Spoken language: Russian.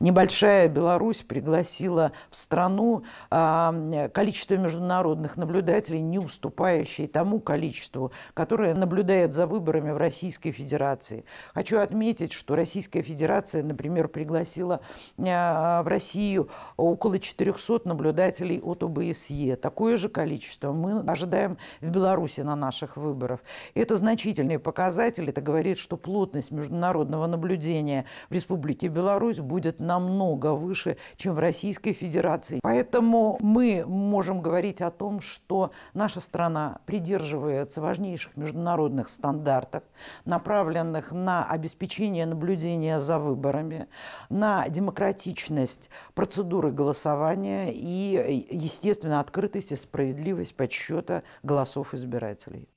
Небольшая Беларусь пригласила в страну а, количество международных наблюдателей, не уступающее тому количеству, которое наблюдает за выборами в Российской Федерации. Хочу отметить, что Российская Федерация, например, пригласила а, в Россию около 400 наблюдателей от ОБСЕ. Такое же количество мы ожидаем в Беларуси на наших выборах. Это значительный показатель. Это говорит, что плотность международного наблюдения в Республике Беларусь будет намного выше, чем в Российской Федерации. Поэтому мы можем говорить о том, что наша страна придерживается важнейших международных стандартов, направленных на обеспечение наблюдения за выборами, на демократичность процедуры голосования и, естественно, открытость и справедливость подсчета голосов избирателей.